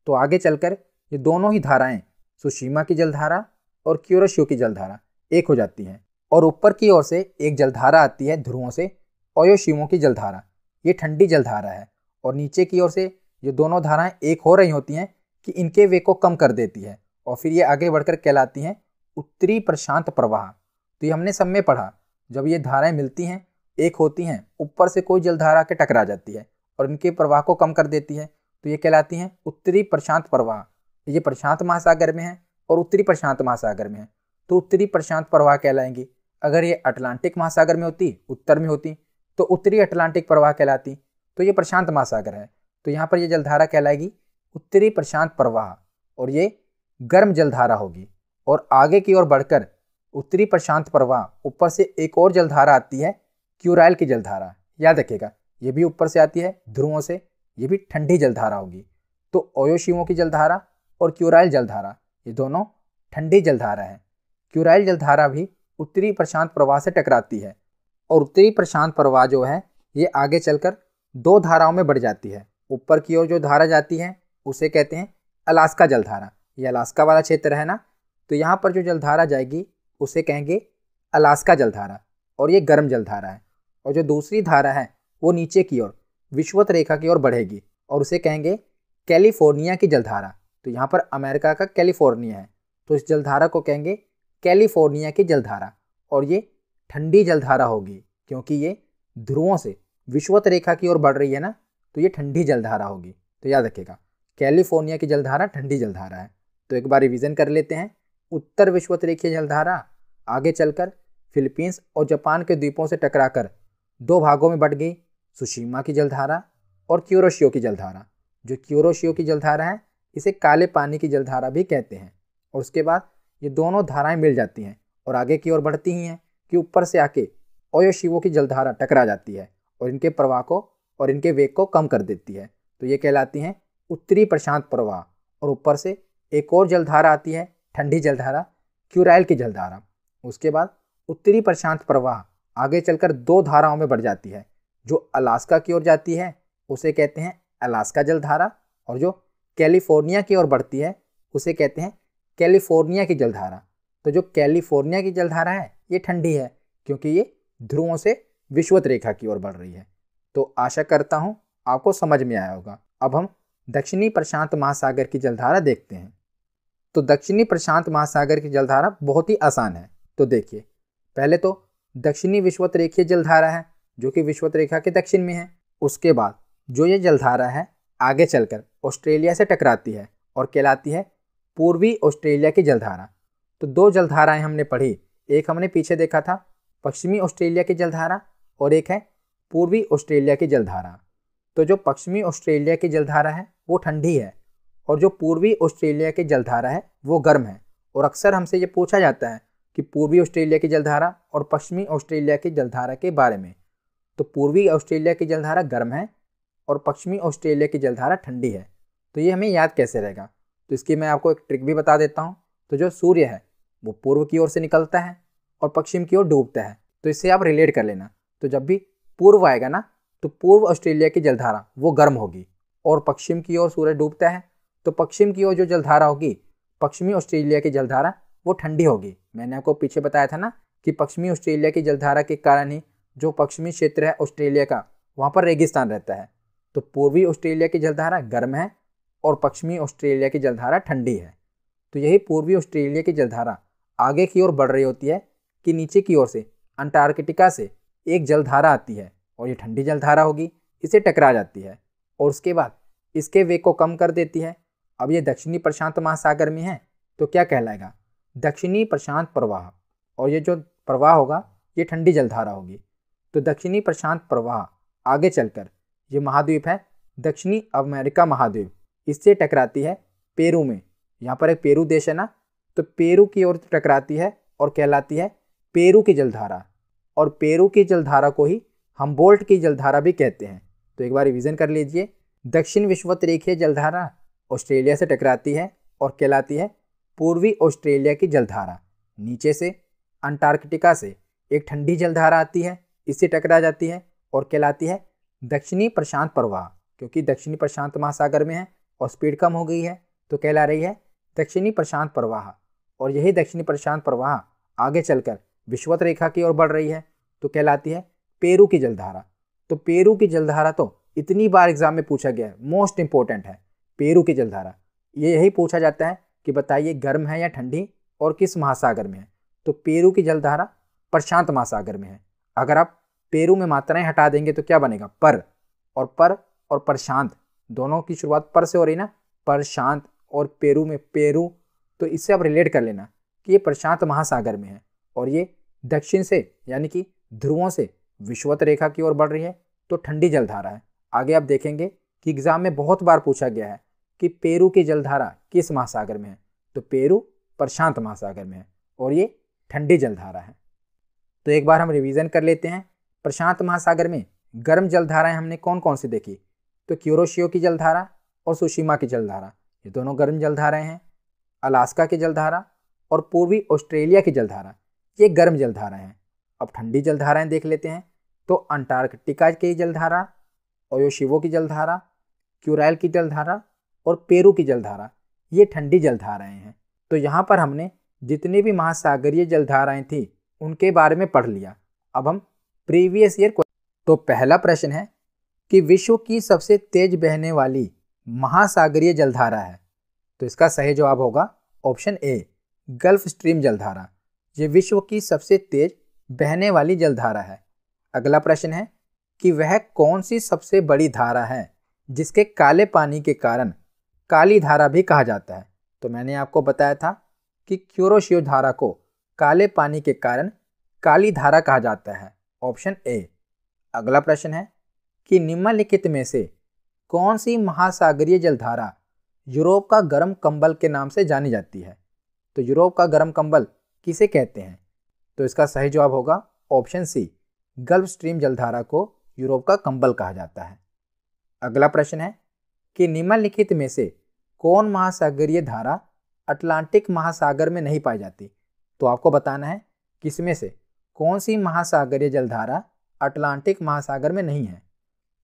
तो आगे चलकर ये दोनों ही धाराएं सुशीमा की जलधारा और क्यूरशियो की जलधारा एक हो जाती हैं और ऊपर की ओर से एक जलधारा आती है ध्रुवों से ओयोशिमो की जलधारा ये ठंडी जलधारा है और नीचे की ओर से ये दोनों धाराएं एक हो रही होती हैं कि इनके वे को कम कर देती है और फिर ये आगे बढ़कर कहलाती हैं उत्तरी प्रशांत प्रवाह तो ये हमने सब में पढ़ा जब ये धाराएं मिलती हैं एक होती हैं ऊपर से कोई जलधारा के टकरा जाती है और इनके प्रवाह को कम कर देती है तो ये कहलाती हैं उत्तरी प्रशांत प्रवाह ये प्रशांत महासागर में है और उत्तरी प्रशांत महासागर में है तो उत्तरी प्रशांत प्रवाह कहलाएंगी अगर ये अटलांटिक महासागर में होती उत्तर में होती तो उत्तरी अटलांटिक प्रवाह कहलाती तो ये प्रशांत महासागर है तो यहाँ पर ये जलधारा कहलाएगी उत्तरी प्रशांत प्रवाह और ये गर्म जलधारा होगी और आगे की ओर बढ़कर उत्तरी प्रशांत प्रवाह ऊपर से एक और जलधारा आती है क्यूराइल की जलधारा याद रखेगा ये भी ऊपर से आती है ध्रुवों से ये भी ठंडी जलधारा होगी तो ओयोशिवों की जलधारा और क्यूराइल जलधारा ये दोनों ठंडी जलधारा हैं क्यूराइल जलधारा भी उत्तरी प्रशांत प्रवाह से टकराती है और उत्तरी प्रशांत प्रवाह जो है ये आगे चलकर दो धाराओं में बढ़ जाती है ऊपर की ओर जो धारा जाती है उसे कहते हैं अलास्का जलधारा ये अलास्का वाला क्षेत्र है ना तो यहाँ पर जो जलधारा जाएगी उसे कहेंगे अलास्का जलधारा और ये गर्म जलधारा है और जो दूसरी धारा है वो नीचे की ओर विश्वत रेखा की ओर बढ़ेगी और उसे कहेंगे कैलिफोर्निया की जलधारा तो यहाँ पर अमेरिका का कैलिफोर्निया है तो इस जलधारा को कहेंगे कैलिफोर्निया की जलधारा और ये ठंडी जलधारा होगी क्योंकि ये ध्रुवों से विश्वत रेखा की ओर बढ़ रही है ना तो ये ठंडी जलधारा होगी तो याद रखिएगा कैलिफोर्निया की जलधारा ठंडी जलधारा है तो एक बार रिविजन कर लेते हैं उत्तर विश्वत रेखीय जलधारा आगे चलकर फिलीपींस और जापान के द्वीपों से टकराकर दो भागों में बट गई सुशीमा की जलधारा और क्यूरोशियो की जलधारा जो क्यूरोशियो की जलधारा है इसे काले पानी की जलधारा भी कहते हैं और उसके बाद ये दोनों धाराएं मिल जाती हैं और आगे की ओर बढ़ती ही हैं कि ऊपर से आके ओयोशिवो की जलधारा टकरा जाती है और इनके प्रवाह को और इनके वेग को कम कर देती है तो ये कहलाती हैं उत्तरी प्रशांत प्रवाह और ऊपर से एक और जलधारा आती है ठंडी जलधारा क्यूराइल की जलधारा उसके बाद उत्तरी प्रशांत प्रवाह आगे चलकर दो धाराओं में बढ़ जाती है जो अलास्का की ओर जाती है उसे कहते हैं अलास्का जलधारा और जो कैलिफोर्निया की ओर बढ़ती है उसे कहते हैं कैलिफोर्निया की जलधारा तो जो कैलिफोर्निया की जलधारा है ये ठंडी है क्योंकि ये ध्रुवों से विश्वत रेखा की ओर बढ़ रही है तो आशा करता हूँ आपको समझ में आया होगा अब हम दक्षिणी प्रशांत महासागर की जलधारा देखते हैं तो दक्षिणी प्रशांत महासागर की जलधारा बहुत ही आसान है तो देखिए पहले तो दक्षिणी विश्वत रेखीय जलधारा है जो कि विश्वत रेखा के दक्षिण में है उसके बाद जो ये जलधारा है आगे चलकर ऑस्ट्रेलिया से टकराती है और कहलाती है पूर्वी ऑस्ट्रेलिया की जलधारा तो दो जलधाराएं हमने पढ़ी एक हमने पीछे देखा था पश्चिमी ऑस्ट्रेलिया की जलधारा और एक है पूर्वी ऑस्ट्रेलिया की जलधारा तो जो पश्चिमी ऑस्ट्रेलिया की जलधारा है वो ठंडी है और जो पूर्वी ऑस्ट्रेलिया की जलधारा है वो गर्म है और अक्सर हमसे ये पूछा जाता है कि पूर्वी ऑस्ट्रेलिया की जलधारा और पश्चिमी ऑस्ट्रेलिया की जलधारा के बारे में तो पूर्वी ऑस्ट्रेलिया की जलधारा गर्म है और पश्चिमी ऑस्ट्रेलिया की जलधारा ठंडी है तो ये हमें याद कैसे रहेगा तो इसकी मैं आपको एक ट्रिक भी बता देता हूँ तो जो सूर्य है वो पूर्व की ओर से निकलता है और पश्चिम की ओर डूबता है तो इससे आप रिलेट कर लेना तो जब भी पूर्व आएगा ना तो पूर्व ऑस्ट्रेलिया की जलधारा वो गर्म होगी और पश्चिम की ओर सूर्य डूबता है तो पश्चिम की ओर जो जलधारा होगी पश्चिमी ऑस्ट्रेलिया की जलधारा वो ठंडी होगी मैंने आपको पीछे बताया था ना कि पश्चिमी ऑस्ट्रेलिया की जलधारा के कारण ही जो पश्चिमी क्षेत्र है ऑस्ट्रेलिया का वहाँ पर रेगिस्तान रहता है तो पूर्वी ऑस्ट्रेलिया की जलधारा गर्म है और पश्चिमी ऑस्ट्रेलिया की जलधारा ठंडी है तो यही पूर्वी ऑस्ट्रेलिया की जलधारा आगे की ओर बढ़ रही होती है कि नीचे की ओर से अंटार्कटिका से एक जलधारा आती है और ये ठंडी जलधारा होगी इसे टकरा जाती है और उसके बाद इसके वेग को कम कर देती है अब ये दक्षिणी प्रशांत महासागर में है तो क्या कहलाएगा दक्षिणी प्रशांत प्रवाह और ये जो प्रवाह होगा ये ठंडी जलधारा होगी तो दक्षिणी प्रशांत प्रवाह आगे चलकर ये महाद्वीप है दक्षिणी अमेरिका महाद्वीप इससे टकराती है पेरू में यहाँ पर एक पेरू देश है ना तो पेरू की ओर टकराती है और कहलाती है पेरू की जलधारा और पेरू की जलधारा को ही हम बोल्ट की जलधारा भी कहते हैं तो एक बार रिविज़न कर लीजिए दक्षिण विश्वत रेखीय जलधारा ऑस्ट्रेलिया से टकराती है और कहलाती है पूर्वी ऑस्ट्रेलिया की जलधारा नीचे से अंटार्कटिका से एक ठंडी जलधारा आती है इससे टकरा जाती है और कहलाती है दक्षिणी प्रशांत प्रवाह क्योंकि दक्षिणी प्रशांत महासागर में है और स्पीड कम हो गई है तो कहला रही है दक्षिणी प्रशांत प्रवाह और यही दक्षिणी प्रशांत प्रवाह आगे चलकर विश्वत रेखा की ओर बढ़ रही है तो कहलाती है पेरू की जलधारा तो पेरू की जलधारा तो इतनी बार एग्जाम में पूछा गया है मोस्ट इंपॉर्टेंट है पेरू की जलधारा ये यही पूछा जाता है कि बताइए गर्म है या ठंडी और किस महासागर में है तो पेरू की जलधारा प्रशांत महासागर में है अगर आप पेरू में मात्राएं हटा देंगे तो क्या बनेगा पर और पर और प्रशांत दोनों की शुरुआत पर से हो रही ना प्रशांत और पेरू में पेरू तो इससे आप रिलेट कर लेना कि ये प्रशांत महासागर में है और ये दक्षिण से यानी कि ध्रुवों से विश्वत रेखा की ओर बढ़ रही है तो ठंडी जलधारा है आगे आप देखेंगे कि एग्जाम में बहुत बार पूछा गया है कि पेरू की जलधारा किस महासागर में है तो पेरू प्रशांत महासागर में है और ये ठंडी जलधारा है तो एक बार हम रिवीजन कर लेते हैं प्रशांत महासागर में गर्म जलधाराएं हमने कौन कौन सी देखी तो क्यूरोशियो की जलधारा और सुशीमा की जलधारा ये दोनों गर्म जलधाराएं हैं अलास्का की जलधारा और पूर्वी ऑस्ट्रेलिया की जलधारा ये गर्म जलधाराएं हैं अब ठंडी जलधाराएं देख लेते हैं तो अंटार्कटिका की जलधारा ओयोशिवो की जलधारा क्यूराइल की जलधारा और पेरू की जलधारा ये ठंडी जलधाराएं हैं तो यहाँ पर हमने जितनी भी महासागरीय जलधाराएं थी उनके बारे में पढ़ लिया अब हम प्रीवियस ईयर तो पहला प्रश्न है कि विश्व की सबसे तेज बहने वाली महासागरीय जलधारा है तो इसका सही जवाब होगा ऑप्शन ए गल्फ स्ट्रीम जलधारा ये विश्व की सबसे तेज बहने वाली जलधारा है अगला प्रश्न है कि वह कौन सी सबसे बड़ी धारा है जिसके काले पानी के कारण काली धारा भी कहा जाता है तो मैंने आपको बताया था कि क्यूरोशियो धारा को काले पानी के कारण काली धारा कहा जाता है ऑप्शन ए अगला प्रश्न है कि निम्नलिखित में से कौन सी महासागरीय जलधारा यूरोप का गर्म कंबल के नाम से जानी जाती है तो यूरोप का गर्म कंबल किसे कहते हैं तो इसका सही जवाब होगा ऑप्शन सी गल्फ स्ट्रीम जलधारा को यूरोप का कंबल कहा जाता है अगला प्रश्न है कि निम्नलिखित में से कौन महासागरीय धारा अटलांटिक महासागर में नहीं पाई जाती तो आपको बताना है किसमें से कौन सी महासागरीय जलधारा अटलांटिक महासागर में नहीं है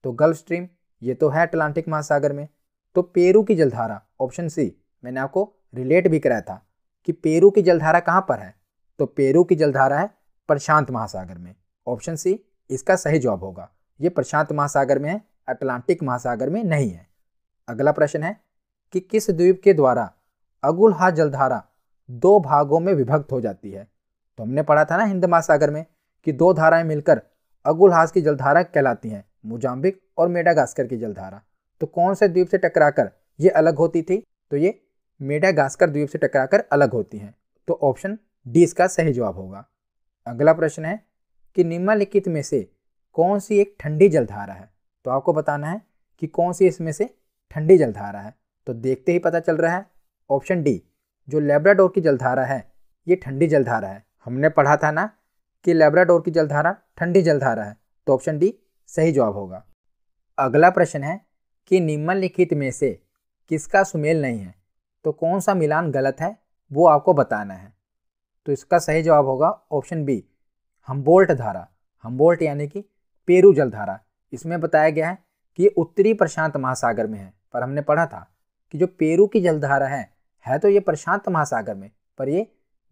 तो गल्फ स्ट्रीम ये तो है अटलांटिक महासागर में तो पेरू की जलधारा ऑप्शन सी मैंने आपको रिलेट भी कराया था कि पेरू की जलधारा कहाँ पर है तो पेरू की जलधारा है प्रशांत महासागर में ऑप्शन सी इसका सही जवाब होगा ये प्रशांत महासागर में है अटलांटिक महासागर में नहीं है अगला प्रश्न है कि किस द्वीप के द्वारा अगुलहा जलधारा दो भागों में विभक्त हो जाती है तो हमने पढ़ा था ना हिंद महासागर में कि दो धाराएं मिलकर अगुलहास की जलधारा कहलाती हैं मुजाम्बिक और मेडागास्कर की जलधारा तो कौन से द्वीप से टकराकर ये अलग होती थी तो ये मेडागास्कर द्वीप से टकराकर अलग होती हैं तो ऑप्शन डी इसका सही जवाब होगा अगला प्रश्न है कि निम्नलिखित में से कौन सी एक ठंडी जलधारा है तो आपको बताना है कि कौन सी इसमें से ठंडी जलधारा है तो देखते ही पता चल रहा है ऑप्शन डी जो लेब्राडोर की जलधारा है ये ठंडी जलधारा है हमने पढ़ा था ना कि लेब्राडोर की जलधारा ठंडी जलधारा है तो ऑप्शन डी सही जवाब होगा अगला प्रश्न है कि निम्नलिखित में से किसका सुमेल नहीं है तो कौन सा मिलान गलत है वो आपको बताना है तो इसका सही जवाब होगा ऑप्शन बी हम्बोल्ट धारा हम्बोल्ट यानी कि पेरू जलधारा इसमें बताया गया है कि ये उत्तरी प्रशांत महासागर में है पर हमने पढ़ा था कि जो पेरू की जलधारा है है तो ये प्रशांत महासागर में पर ये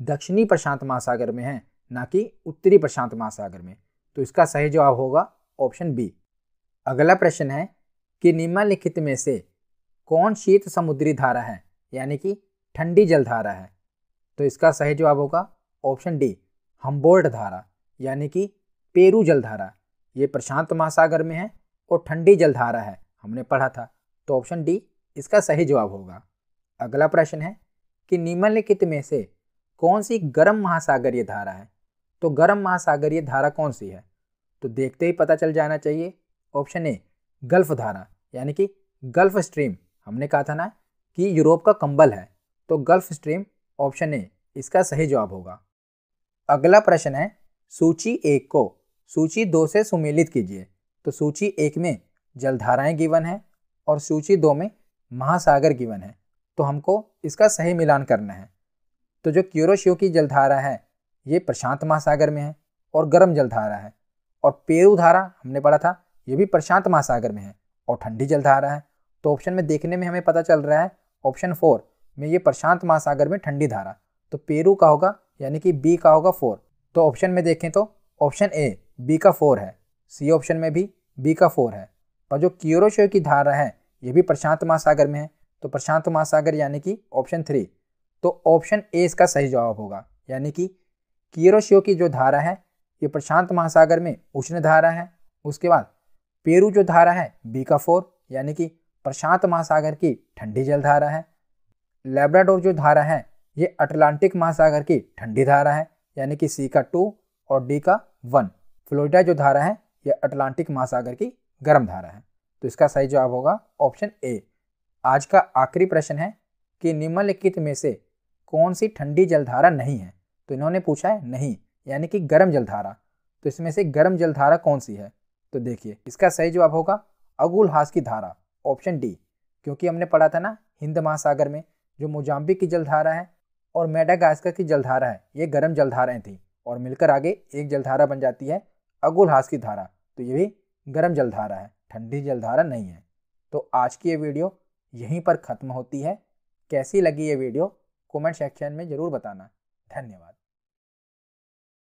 दक्षिणी प्रशांत महासागर में है ना कि उत्तरी प्रशांत महासागर में तो इसका सही जवाब होगा ऑप्शन बी अगला प्रश्न है कि निम्नलिखित में से कौन शीत समुद्री धारा है यानी कि ठंडी जल धारा है तो इसका सही जवाब होगा ऑप्शन डी हम्बोल्ट धारा यानी कि पेरू जलधारा ये प्रशांत महासागर में है और ठंडी जलधारा है हमने पढ़ा था तो ऑप्शन डी इसका सही जवाब होगा अगला प्रश्न है कि निम्नलिखित में से कौन सी गर्म महासागरीय धारा है तो गर्म महासागरीय धारा कौन सी है तो देखते ही पता चल जाना चाहिए ऑप्शन ए गल्फ धारा यानी कि गल्फ स्ट्रीम हमने कहा था ना कि यूरोप का कंबल है तो गल्फ स्ट्रीम ऑप्शन ए इसका सही जवाब होगा अगला प्रश्न है सूची एक को सूची दो से सुमेलित कीजिए तो सूची एक में जलधाराएं गिवन है और सूची दो में महासागर गिवन है तो हमको इसका सही मिलान करना है तो जो क्यूरोशियो की जलधारा है ये प्रशांत महासागर में है और गर्म जलधारा है और पेरू धारा हमने पढ़ा था ये भी प्रशांत महासागर में है और ठंडी जलधारा है तो ऑप्शन में देखने में हमें पता चल रहा है ऑप्शन फोर में ये प्रशांत महासागर में ठंडी धारा तो पेरू का होगा यानी कि बी का होगा फोर तो ऑप्शन में देखें तो ऑप्शन ए बी का फोर है सी ऑप्शन में भी बी का फोर है पर जो क्यूरोशियो की धारा है ये भी प्रशांत महासागर में है तो प्रशांत महासागर यानी कि ऑप्शन थ्री तो ऑप्शन ए इसका सही जवाब होगा यानी कि कीरोशियो की जो धारा है ये प्रशांत महासागर में उष्ण धारा है उसके बाद पेरू जो धारा है बीका फोर यानी कि प्रशांत महासागर की ठंडी जल धारा है लेब्राडोर जो धारा है ये अटलांटिक महासागर की ठंडी धारा है यानी कि सी का टू और डी का वन फ्लोरिडा जो धारा है यह अटलांटिक महासागर की गर्म धारा है तो इसका सही जवाब होगा ऑप्शन ए आज का आखिरी प्रश्न है कि निम्नलिखित में से कौन सी ठंडी जलधारा नहीं है तो इन्होंने पूछा है नहीं यानी कि गर्म जलधारा तो इसमें से गर्म जलधारा कौन सी है तो देखिए इसका सही जवाब होगा अगुलहास की धारा ऑप्शन डी क्योंकि हमने पढ़ा था ना हिंद महासागर में जो मोजाम्बिक की जलधारा है और मेडागास्कर की जलधारा है ये गर्म जलधाराएं थी और मिलकर आगे एक जलधारा बन जाती है अगुलहास की धारा तो ये भी गर्म जलधारा है ठंडी जलधारा नहीं है तो आज की ये वीडियो यहीं पर ख़त्म होती है कैसी लगी ये वीडियो कमेंट सेक्शन में ज़रूर बताना धन्यवाद